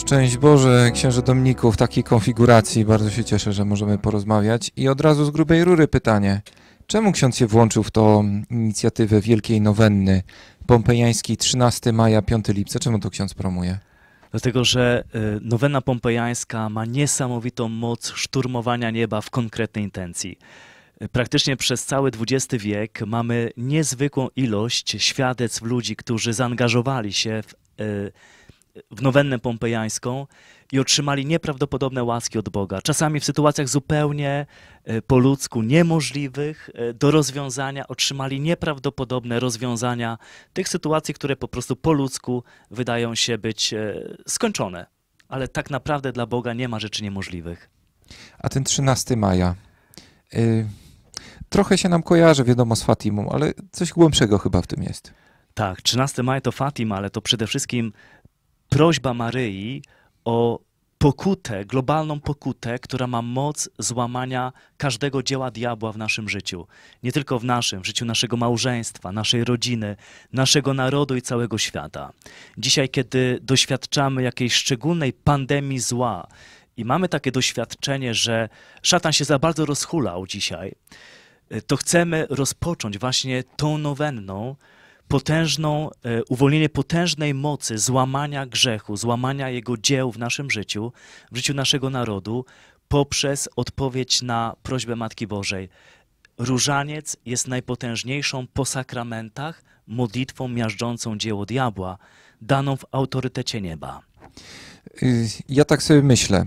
Szczęść Boże, księże Domniku, w takiej konfiguracji bardzo się cieszę, że możemy porozmawiać. I od razu z grubej rury pytanie. Czemu ksiądz się włączył w tą inicjatywę Wielkiej Nowenny Pompejańskiej 13 maja, 5 lipca? Czemu to ksiądz promuje? Dlatego, że e, nowena pompejańska ma niesamowitą moc szturmowania nieba w konkretnej intencji. E, praktycznie przez cały XX wiek mamy niezwykłą ilość świadectw ludzi, którzy zaangażowali się w e, w nowennę pompejańską i otrzymali nieprawdopodobne łaski od Boga. Czasami w sytuacjach zupełnie e, po ludzku niemożliwych e, do rozwiązania otrzymali nieprawdopodobne rozwiązania tych sytuacji, które po prostu po ludzku wydają się być e, skończone. Ale tak naprawdę dla Boga nie ma rzeczy niemożliwych. A ten 13 maja. Y, trochę się nam kojarzy, wiadomo, z Fatimą, ale coś głębszego chyba w tym jest. Tak, 13 maja to Fatima, ale to przede wszystkim prośba Maryi o pokutę, globalną pokutę, która ma moc złamania każdego dzieła diabła w naszym życiu. Nie tylko w naszym, w życiu naszego małżeństwa, naszej rodziny, naszego narodu i całego świata. Dzisiaj, kiedy doświadczamy jakiejś szczególnej pandemii zła i mamy takie doświadczenie, że szatan się za bardzo rozhulał dzisiaj, y, to chcemy rozpocząć właśnie tą nowenną potężną, e, uwolnienie potężnej mocy złamania grzechu, złamania jego dzieł w naszym życiu, w życiu naszego narodu, poprzez odpowiedź na prośbę Matki Bożej. Różaniec jest najpotężniejszą po sakramentach modlitwą miażdżącą dzieło diabła, daną w autorytecie nieba. Y, ja tak sobie myślę,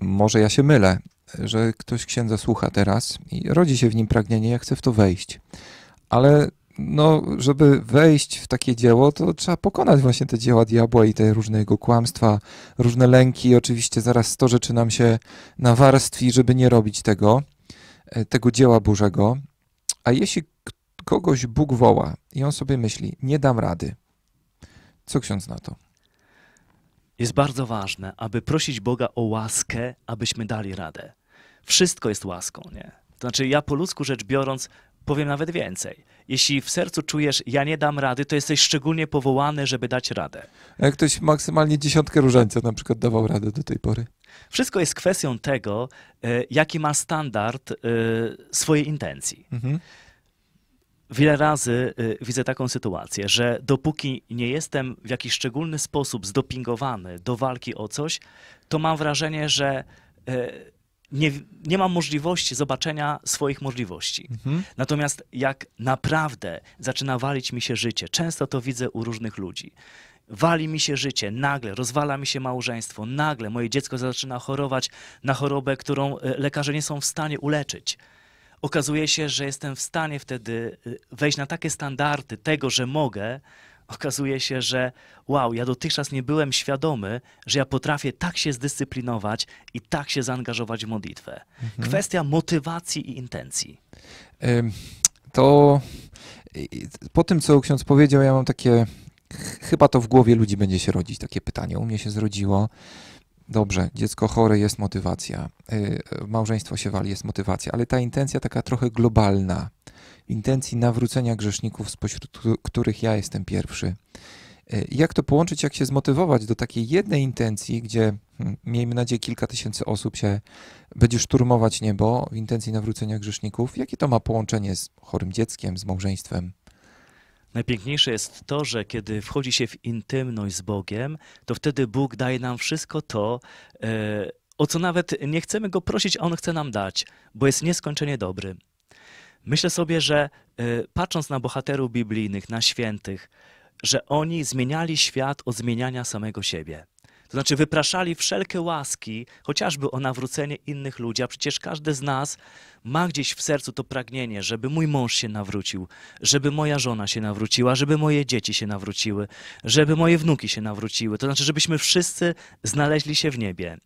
może ja się mylę, że ktoś księdza słucha teraz i rodzi się w nim pragnienie, ja chcę w to wejść. Ale no, żeby wejść w takie dzieło, to trzeba pokonać właśnie te dzieła diabła i te różne jego kłamstwa, różne lęki. Oczywiście zaraz sto rzeczy nam się nawarstwi, żeby nie robić tego, e, tego dzieła Bożego. A jeśli kogoś Bóg woła i on sobie myśli, nie dam rady, co ksiądz na to? Jest bardzo ważne, aby prosić Boga o łaskę, abyśmy dali radę. Wszystko jest łaską, nie? To znaczy, ja po ludzku rzecz biorąc, Powiem nawet więcej. Jeśli w sercu czujesz, ja nie dam rady, to jesteś szczególnie powołany, żeby dać radę. jak ktoś maksymalnie dziesiątkę różańca na przykład dawał radę do tej pory? Wszystko jest kwestią tego, e, jaki ma standard e, swojej intencji. Mhm. Wiele razy e, widzę taką sytuację, że dopóki nie jestem w jakiś szczególny sposób zdopingowany do walki o coś, to mam wrażenie, że nie, nie mam możliwości zobaczenia swoich możliwości. Mhm. Natomiast jak naprawdę zaczyna walić mi się życie, często to widzę u różnych ludzi. Wali mi się życie, nagle rozwala mi się małżeństwo, nagle moje dziecko zaczyna chorować na chorobę, którą e, lekarze nie są w stanie uleczyć. Okazuje się, że jestem w stanie wtedy e, wejść na takie standardy tego, że mogę, okazuje się, że wow, ja dotychczas nie byłem świadomy, że ja potrafię tak się zdyscyplinować i tak się zaangażować w modlitwę. Mhm. Kwestia motywacji i intencji. To po tym, co ksiądz powiedział, ja mam takie, chyba to w głowie ludzi będzie się rodzić, takie pytanie. U mnie się zrodziło. Dobrze, dziecko chore jest motywacja, y, małżeństwo się wali jest motywacja, ale ta intencja taka trochę globalna, intencji nawrócenia grzeszników, spośród których ja jestem pierwszy. Y, jak to połączyć, jak się zmotywować do takiej jednej intencji, gdzie hmm, miejmy nadzieję kilka tysięcy osób się będzie szturmować niebo w intencji nawrócenia grzeszników? Jakie to ma połączenie z chorym dzieckiem, z małżeństwem? Najpiękniejsze jest to, że kiedy wchodzi się w intymność z Bogiem, to wtedy Bóg daje nam wszystko to, e, o co nawet nie chcemy Go prosić, a On chce nam dać, bo jest nieskończenie dobry. Myślę sobie, że e, patrząc na bohaterów biblijnych, na świętych, że oni zmieniali świat od zmieniania samego siebie. To znaczy wypraszali wszelkie łaski, chociażby o nawrócenie innych ludzi, a przecież każdy z nas ma gdzieś w sercu to pragnienie, żeby mój mąż się nawrócił, żeby moja żona się nawróciła, żeby moje dzieci się nawróciły, żeby moje wnuki się nawróciły. To znaczy, żebyśmy wszyscy znaleźli się w niebie.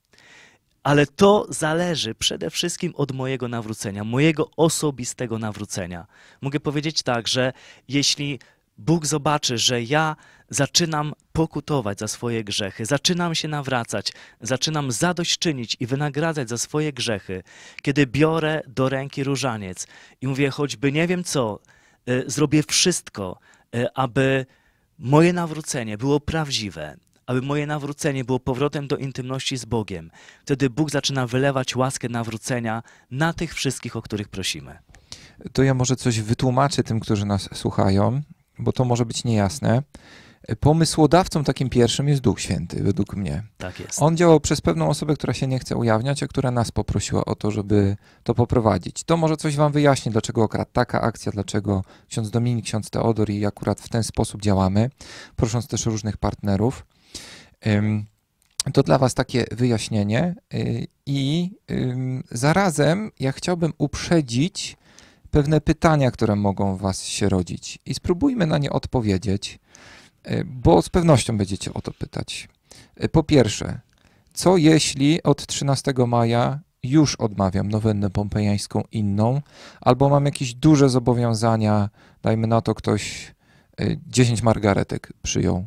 Ale to zależy przede wszystkim od mojego nawrócenia, mojego osobistego nawrócenia. Mogę powiedzieć tak, że jeśli Bóg zobaczy, że ja zaczynam pokutować za swoje grzechy, zaczynam się nawracać, zaczynam zadośćczynić i wynagradzać za swoje grzechy, kiedy biorę do ręki różaniec i mówię, choćby nie wiem co, e, zrobię wszystko, e, aby moje nawrócenie było prawdziwe, aby moje nawrócenie było powrotem do intymności z Bogiem. Wtedy Bóg zaczyna wylewać łaskę nawrócenia na tych wszystkich, o których prosimy. To ja może coś wytłumaczę tym, którzy nas słuchają bo to może być niejasne, pomysłodawcą takim pierwszym jest Duch Święty, według mnie. Tak jest. On działał przez pewną osobę, która się nie chce ujawniać, a która nas poprosiła o to, żeby to poprowadzić. To może coś wam wyjaśni, dlaczego akurat taka akcja, dlaczego ksiądz Dominik, ksiądz Teodor i akurat w ten sposób działamy, prosząc też różnych partnerów. To dla was takie wyjaśnienie y, i zarazem ja chciałbym uprzedzić pewne pytania, które mogą Was się rodzić i spróbujmy na nie odpowiedzieć, e, bo z pewnością będziecie o to pytać. E, po pierwsze, co jeśli od 13 maja już odmawiam nowennę pompejańską inną, albo mam jakieś duże zobowiązania, dajmy na to ktoś 10 e, margaretek przyjął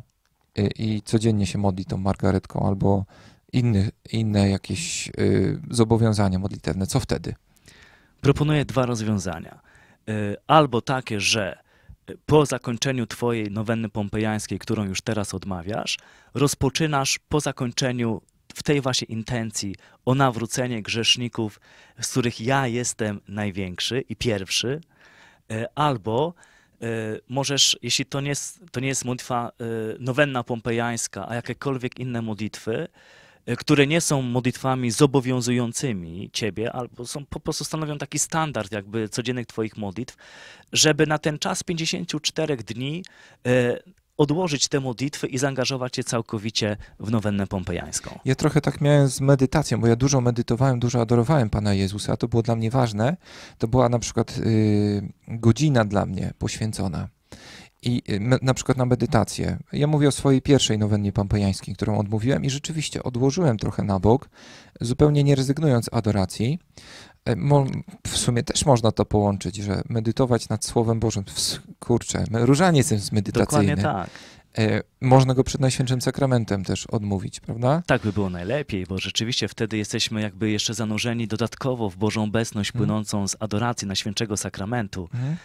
i codziennie się modli tą margaretką, albo inny, inne jakieś zobowiązania modlitewne, co wtedy? proponuję dwa rozwiązania. Y, albo takie, że y, po zakończeniu twojej nowenny pompejańskiej, którą już teraz odmawiasz, rozpoczynasz po zakończeniu w tej właśnie intencji o nawrócenie grzeszników, z których ja jestem największy i pierwszy, y, albo możesz, jeśli to nie jest, to nie jest modlitwa nowenna pompejańska, a jakiekolwiek inne modlitwy, które nie są modlitwami zobowiązującymi ciebie, albo są, po prostu stanowią taki standard jakby codziennych twoich modlitw, żeby na ten czas 54 dni e, odłożyć te modlitwy i zaangażować się całkowicie w nowennę pompejańską. Ja trochę tak miałem z medytacją, bo ja dużo medytowałem, dużo adorowałem Pana Jezusa, to było dla mnie ważne. To była na przykład y, godzina dla mnie poświęcona i y, na przykład na medytację. Ja mówię o swojej pierwszej nowennie pampejańskiej, którą odmówiłem i rzeczywiście odłożyłem trochę na bok, zupełnie nie rezygnując z adoracji. E, w sumie też można to połączyć, że medytować nad Słowem Bożym, kurczę, różaniec jest medytacyjny. Dokładnie tak. E, można go przed Najświętszym Sakramentem też odmówić, prawda? Tak by było najlepiej, bo rzeczywiście wtedy jesteśmy jakby jeszcze zanurzeni dodatkowo w Bożą obecność mhm. płynącą z adoracji Najświętszego Sakramentu. Mhm.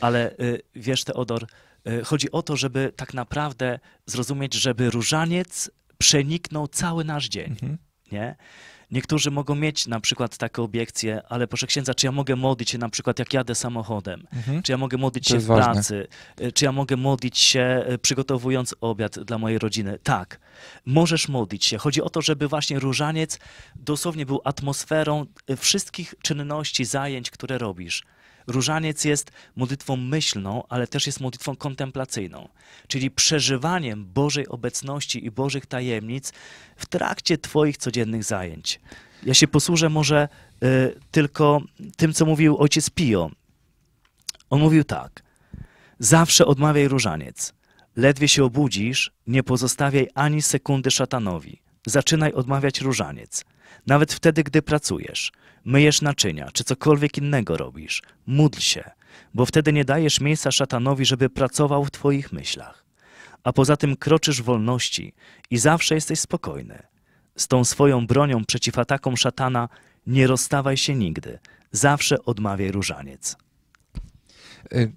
Ale y, wiesz, Teodor, E, chodzi o to, żeby tak naprawdę zrozumieć, żeby różaniec przeniknął cały nasz dzień. Mhm. Nie? Niektórzy mogą mieć na przykład takie obiekcje, ale proszę księdza, czy ja mogę modlić się na przykład jak jadę samochodem? Mhm. Czy ja mogę modlić się w pracy? E, czy ja mogę modlić się e, przygotowując obiad dla mojej rodziny? Tak, możesz modlić się. Chodzi o to, żeby właśnie różaniec dosłownie był atmosferą wszystkich czynności, zajęć, które robisz. Różaniec jest modlitwą myślną, ale też jest modlitwą kontemplacyjną, czyli przeżywaniem Bożej obecności i Bożych tajemnic w trakcie Twoich codziennych zajęć. Ja się posłużę może y, tylko tym, co mówił ojciec Pio. On mówił tak: Zawsze odmawiaj różaniec. Ledwie się obudzisz, nie pozostawiaj ani sekundy szatanowi. Zaczynaj odmawiać różaniec, nawet wtedy, gdy pracujesz myjesz naczynia, czy cokolwiek innego robisz, módl się, bo wtedy nie dajesz miejsca szatanowi, żeby pracował w twoich myślach. A poza tym kroczysz wolności i zawsze jesteś spokojny. Z tą swoją bronią przeciw atakom szatana nie rozstawaj się nigdy. Zawsze odmawiaj różaniec. Y,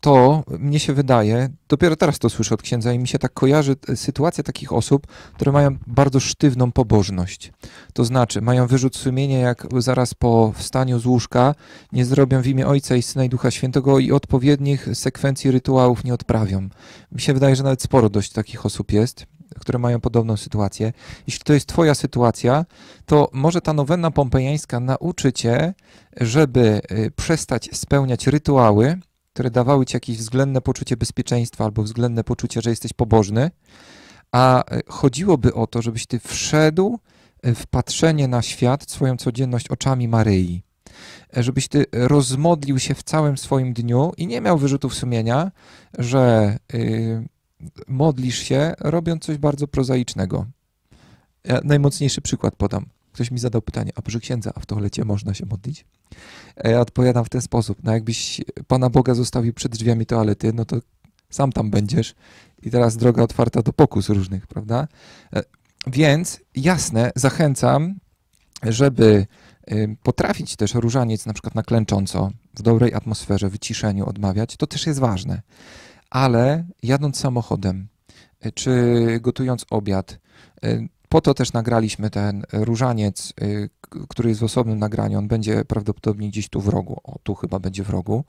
to mnie się wydaje, dopiero teraz to słyszę od księdza i mi się tak kojarzy e, sytuacja takich osób, które mają bardzo sztywną pobożność. To znaczy, mają wyrzut sumienia, jak zaraz po wstaniu z łóżka nie zrobią w imię Ojca i Syna i Ducha Świętego i odpowiednich sekwencji rytuałów nie odprawią. Mi się wydaje, że nawet sporo dość takich osób jest które mają podobną sytuację. Jeśli to jest Twoja sytuacja, to może ta nowena pompejańska nauczy Cię, żeby y, przestać spełniać rytuały, które dawały ci jakieś względne poczucie bezpieczeństwa albo względne poczucie, że jesteś pobożny, a e, chodziłoby o to, żebyś ty wszedł e, w patrzenie na świat, swoją codzienność oczami Maryi. E, żebyś ty rozmodlił się w całym swoim dniu i nie miał wyrzutów sumienia, że yy, modlisz się robiąc coś bardzo prozaicznego. Ja najmocniejszy przykład podam. Ktoś mi zadał pytanie, a proszę księdza, a w toalecie można się modlić? E, ja odpowiadam w ten sposób, no jakbyś Pana Boga zostawił przed drzwiami toalety, no to sam tam będziesz i teraz droga otwarta do pokus różnych, prawda? E, więc jasne, zachęcam, żeby y, potrafić też różaniec na przykład na klęcząco, w dobrej atmosferze, wyciszeniu odmawiać, to też jest ważne. Ale jadąc samochodem, e, czy gotując obiad, po to też nagraliśmy ten e, różaniec, y, który jest w osobnym nagraniu. On będzie prawdopodobnie gdzieś tu w rogu. O, tu chyba będzie w rogu.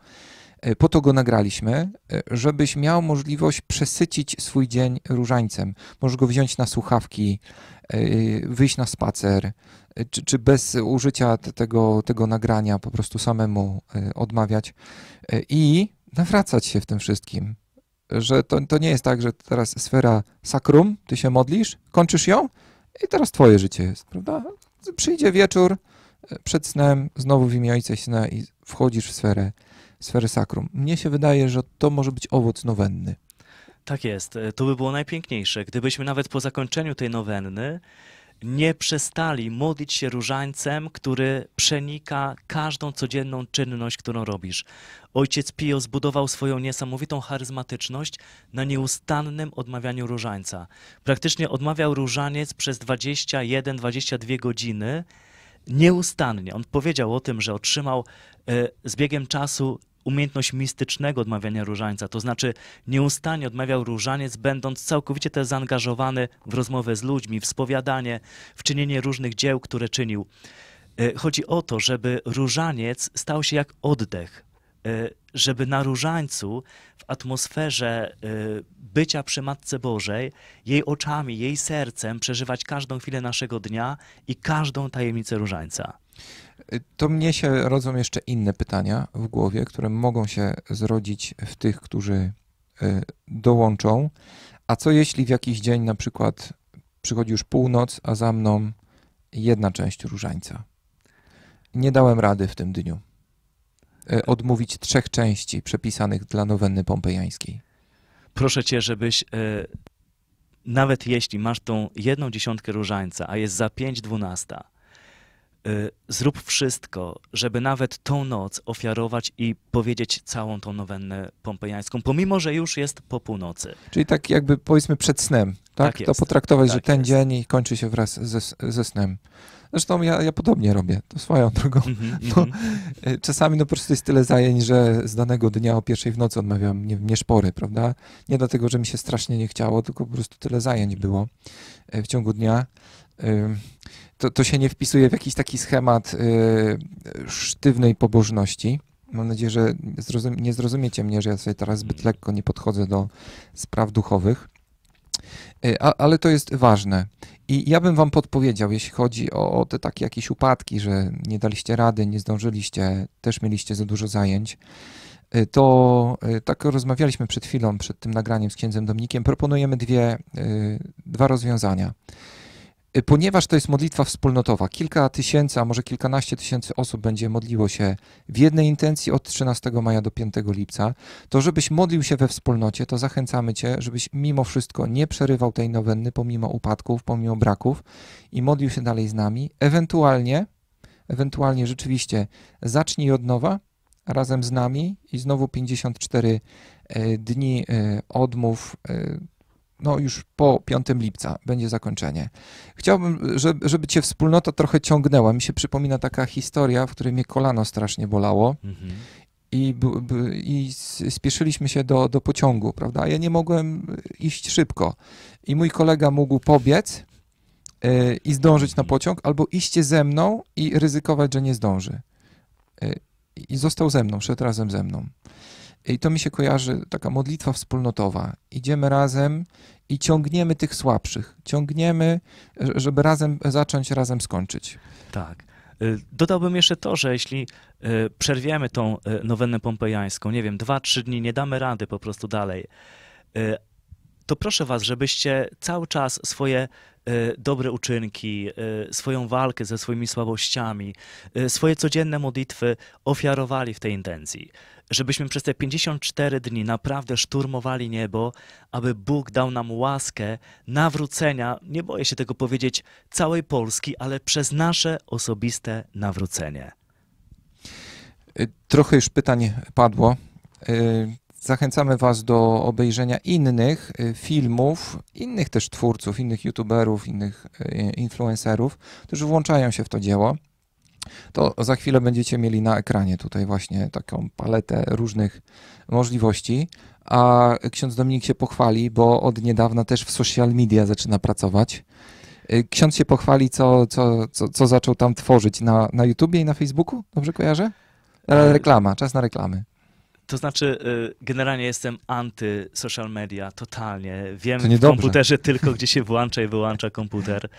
E, po to go nagraliśmy, e, żebyś miał możliwość przesycić swój dzień różańcem. Możesz go wziąć na słuchawki, wyjść na spacer, czy, czy bez użycia tego, tego nagrania, po prostu samemu odmawiać i nawracać się w tym wszystkim. Że to, to nie jest tak, że teraz sfera sakrum, ty się modlisz, kończysz ją, i teraz twoje życie jest, prawda? Przyjdzie wieczór, e, przed snem, znowu w imię Ojca Syna i wchodzisz w sferę, sferę sakrum. Mnie się wydaje, że to może być owoc nowenny. Tak jest. E, to by było najpiękniejsze, gdybyśmy nawet po zakończeniu tej nowenny nie przestali modlić się różańcem, który przenika każdą codzienną czynność, którą robisz. Ojciec Pio zbudował swoją niesamowitą charyzmatyczność na nieustannym odmawianiu różańca. Praktycznie odmawiał różaniec przez 21-22 godziny nieustannie. On powiedział o tym, że otrzymał e, z biegiem czasu umiejętność mistycznego odmawiania różańca, to znaczy nieustannie odmawiał różaniec, będąc całkowicie też zaangażowany w rozmowę z ludźmi, w spowiadanie, w czynienie różnych dzieł, które czynił. E, chodzi o to, żeby różaniec stał się jak oddech, e, żeby na różańcu w atmosferze e, bycia przy Matce Bożej, jej oczami, jej sercem przeżywać każdą chwilę naszego dnia i każdą tajemnicę różańca. To mnie się rodzą jeszcze inne pytania w głowie, które mogą się zrodzić w tych, którzy y, dołączą. A co jeśli w jakiś dzień na przykład przychodzi już północ, a za mną jedna część różańca? Nie dałem rady w tym dniu y, odmówić trzech części przepisanych dla nowenny pompejańskiej. Proszę cię, żebyś y, nawet jeśli masz tą jedną dziesiątkę różańca, a jest za pięć dwunasta, Y, zrób wszystko, żeby nawet tą noc ofiarować i powiedzieć całą tą nowennę pompejańską, pomimo, że już jest po północy. Czyli tak jakby powiedzmy przed snem, tak? tak to potraktować, tak że ten jest. dzień kończy się wraz ze, ze snem. Zresztą ja, ja podobnie robię, to swoją drogą. Mm-hmm, no, mhm. E, Czasami no po prostu jest tyle zajęć, że z danego dnia o pierwszej w nocy odmawiam nie, nie szpory, prawda? Nie dlatego, że mi się strasznie nie chciało, tylko po prostu tyle zajęć mhm. było e, w ciągu dnia to, to się nie wpisuje w jakiś taki schemat y, sztywnej pobożności. Mam nadzieję, że zrozum nie zrozumiecie mnie, że ja sobie teraz zbyt mhm. lekko nie podchodzę do spraw duchowych, y, A, ale to jest ważne. I ja bym wam podpowiedział, jeśli chodzi o, o te takie jakieś upadki, że nie daliście rady, nie zdążyliście, też mieliście za dużo zajęć y, to tak rozmawialiśmy przed chwilą, przed tym nagraniem z księdzem Dominikiem, proponujemy dwie, dwa rozwiązania. Y, ponieważ to jest modlitwa wspólnotowa. Kilka tysięcy, a może kilkanaście tysięcy osób będzie modliło się w jednej intencji od 13 maja do 5 lipca. To, żebyś modlił się we wspólnocie, to zachęcamy Cię, żebyś mimo wszystko nie przerywał tej nowenny, pomimo upadków, pomimo braków i modlił się dalej z nami. Ewentualnie, ewentualnie rzeczywiście zacznij od nowa razem z nami i znowu 54 e, dni e, odmów e, no już po 5 lipca będzie zakończenie. Chciałbym, żeby, żeby cię wspólnota trochę ciągnęła. Mi się przypomina taka historia, w której mnie kolano strasznie bolało. Mhm. I, i, spieszyliśmy się do, do pociągu, prawda? Ja nie mogłem iść szybko. I mój kolega mógł pobiec yy, i zdążyć na mhm. pociąg, albo iść ze mną i ryzykować, że nie zdąży. Yy, I został ze mną, szedł razem ze mną. I to mi się kojarzy, taka modlitwa wspólnotowa. Idziemy razem i ciągniemy tych słabszych. Ciągniemy, żeby razem zacząć, razem skończyć. Tak. Y, dodałbym jeszcze to, że jeśli y, przerwiemy tą y, nowennę pompejańską, nie wiem, dwa, trzy dni, nie damy rady po prostu dalej, to proszę was, żebyście cały czas swoje dobre uczynki, swoją walkę ze swoimi słabościami, swoje codzienne modlitwy ofiarowali w tej intencji żebyśmy przez te 54 dni naprawdę szturmowali niebo, aby Bóg dał nam łaskę nawrócenia, nie boję się tego powiedzieć, całej Polski, ale przez nasze osobiste nawrócenie. Y, trochę już pytań padło. Y, zachęcamy Was do obejrzenia innych y, filmów, innych też twórców, innych youtuberów, innych influencerów, którzy włączają się w to dzieło to za chwilę będziecie mieli na ekranie tutaj właśnie taką paletę różnych możliwości. A ksiądz Dominik się pochwali, bo od niedawna też w social media zaczyna pracować. Y, ksiądz się pochwali, co, co, co, co zaczął tam tworzyć na, na YouTubie i na Facebooku? Dobrze kojarzę? E, e, reklama, czas na reklamy. To znaczy, y, generalnie jestem anty social media, totalnie. Wiem w komputerze tylko, gdzie się włącza i wyłącza komputer.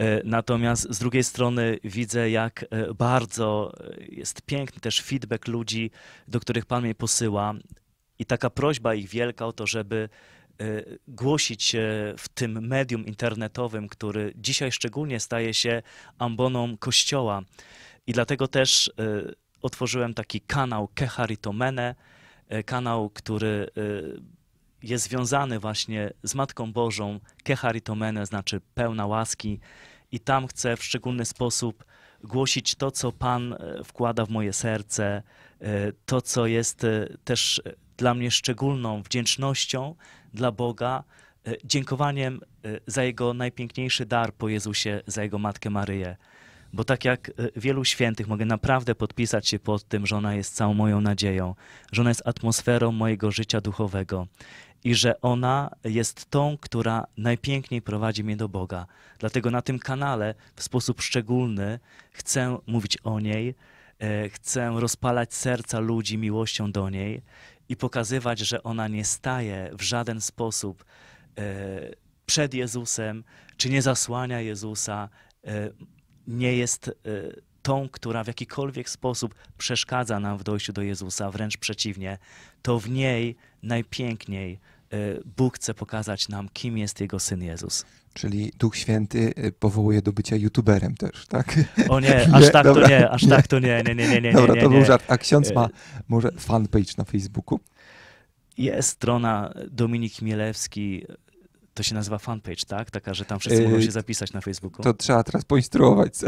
E, natomiast z drugiej strony widzę, jak e, bardzo e, jest piękny też feedback ludzi, do których Pan mnie posyła i taka prośba ich wielka o to, żeby głosić w tym medium internetowym, który dzisiaj szczególnie staje się amboną Kościoła. I dlatego też otworzyłem taki kanał Keharitomene, kanał, który jest związany właśnie z Matką Bożą, kecharitomene, znaczy pełna łaski, i tam chcę w szczególny sposób głosić to, co Pan e, wkłada w moje serce, e, to, co jest e, też dla mnie szczególną wdzięcznością dla Boga, dziękowaniem za Jego najpiękniejszy dar po Jezusie, za Jego Matkę Maryję. Bo tak jak wielu świętych, mogę naprawdę podpisać się pod tym, że ona jest całą moją nadzieją, że ona jest atmosferą mojego życia duchowego i że ona jest tą, która najpiękniej prowadzi mnie do Boga. Dlatego na tym kanale w sposób szczególny chcę mówić o niej, e, chcę rozpalać serca ludzi miłością do niej i pokazywać, że ona nie staje w żaden sposób e, przed Jezusem, czy nie zasłania Jezusa, e, nie jest tą, która w jakikolwiek sposób przeszkadza nam w dojściu do Jezusa, wręcz przeciwnie, to w niej najpiękniej E, Bóg chce pokazać nam, kim jest Jego Syn Jezus. Czyli Duch Święty e, powołuje do bycia youtuberem też, tak? O nie, aż tak to nie, aż tak to nie, nie, nie, nie, nie. Dobra, to był żart. A ksiądz e, ma może fanpage na Facebooku? Jest strona Dominik Mielewski, to się nazywa fanpage, tak? Taka, że tam wszyscy mogą się zapisać na Facebooku. To trzeba teraz poinstruować.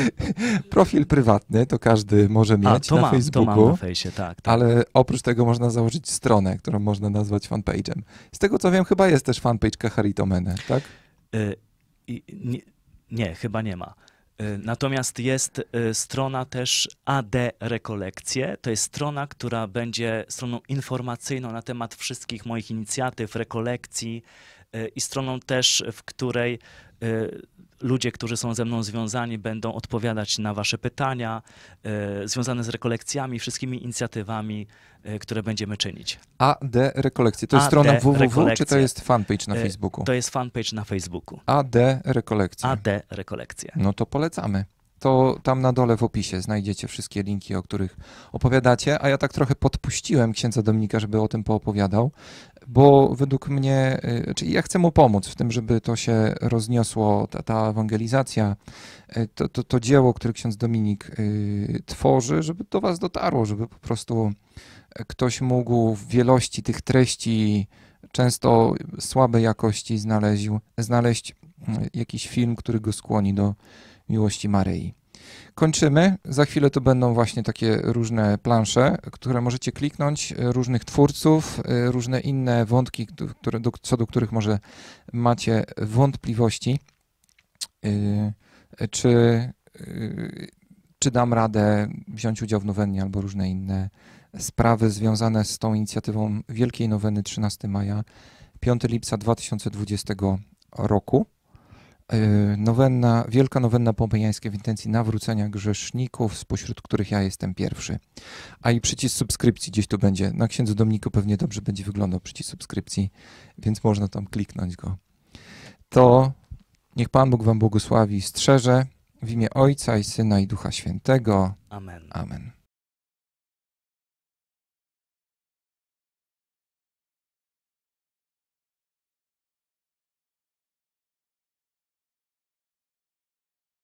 Profil prywatny to każdy może mieć A, na Facebooku. To mam na fejsie, tak, tak, Ale oprócz tego można założyć stronę, którą można nazwać fanpage'em. Z tego co wiem, chyba jest też fanpage Kacharitomene, tak? Y nie, nie, chyba nie ma. Y, natomiast jest y, strona też AD Rekolekcje. To jest strona, która będzie stroną informacyjną na temat wszystkich moich inicjatyw, rekolekcji, E, i stroną też, w której e, ludzie, którzy są ze mną związani, będą odpowiadać na Wasze pytania e, związane z rekolekcjami, wszystkimi inicjatywami, które będziemy czynić. AD Rekolekcje. To jest AD strona www, rekolekcje. czy to jest fanpage na Facebooku? To jest fanpage na Facebooku. AD Rekolekcje. AD Rekolekcje. No to polecamy to tam na dole w opisie znajdziecie wszystkie linki, o których opowiadacie. A ja tak trochę podpuściłem księdza Dominika, żeby o tym poopowiadał, bo według mnie, y, czyli znaczy ja chcę mu pomóc w tym, żeby to się rozniosło, ta, ta ewangelizacja, y, to, to, to dzieło, które ksiądz Dominik y, tworzy, żeby do was dotarło, żeby po prostu ktoś mógł w wielości tych treści, często słabej jakości, znaleźć, znaleźć jakiś film, który go skłoni do miłości Maryi. Kończymy. Za chwilę to będą właśnie takie różne plansze, które możecie kliknąć, e, różnych twórców, e, różne inne wątki, które, do, co do których może macie wątpliwości, e, czy, czy dam radę wziąć udział w nowennie albo różne inne sprawy związane z tą inicjatywą Wielkiej Noweny 13 maja, 5 lipca 2020 roku. E, nowenna, wielka nowenna pompejańska w intencji nawrócenia grzeszników, spośród których ja jestem pierwszy. A i przycisk subskrypcji gdzieś tu będzie. Na księdzu Domniku pewnie dobrze będzie wyglądał przycisk subskrypcji, więc można tam kliknąć go. To niech Pan Bóg Wam błogosławi i strzeże w imię Ojca i Syna i Ducha Świętego. Amen. Amen.